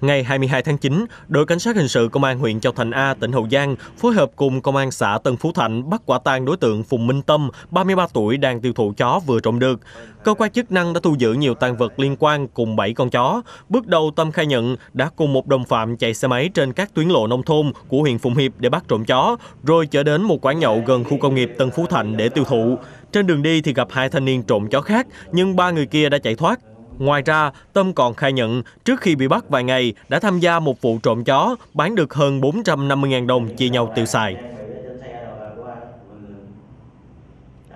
Ngày 22 tháng 9, đội cảnh sát hình sự công an huyện Châu Thành A, tỉnh Hậu Giang phối hợp cùng công an xã Tân Phú Thạnh bắt quả tang đối tượng Phùng Minh Tâm, 33 tuổi đang tiêu thụ chó vừa trộm được. Cơ quan chức năng đã thu giữ nhiều tang vật liên quan cùng 7 con chó. Bước đầu Tâm khai nhận đã cùng một đồng phạm chạy xe máy trên các tuyến lộ nông thôn của huyện Phụng Hiệp để bắt trộm chó, rồi chở đến một quán nhậu gần khu công nghiệp Tân Phú Thạnh để tiêu thụ. Trên đường đi thì gặp hai thanh niên trộm chó khác, nhưng ba người kia đã chạy thoát. Ngoài ra, Tâm còn khai nhận trước khi bị bắt vài ngày đã tham gia một vụ trộm chó bán được hơn 450.000 đồng chia nhau tiêu xài.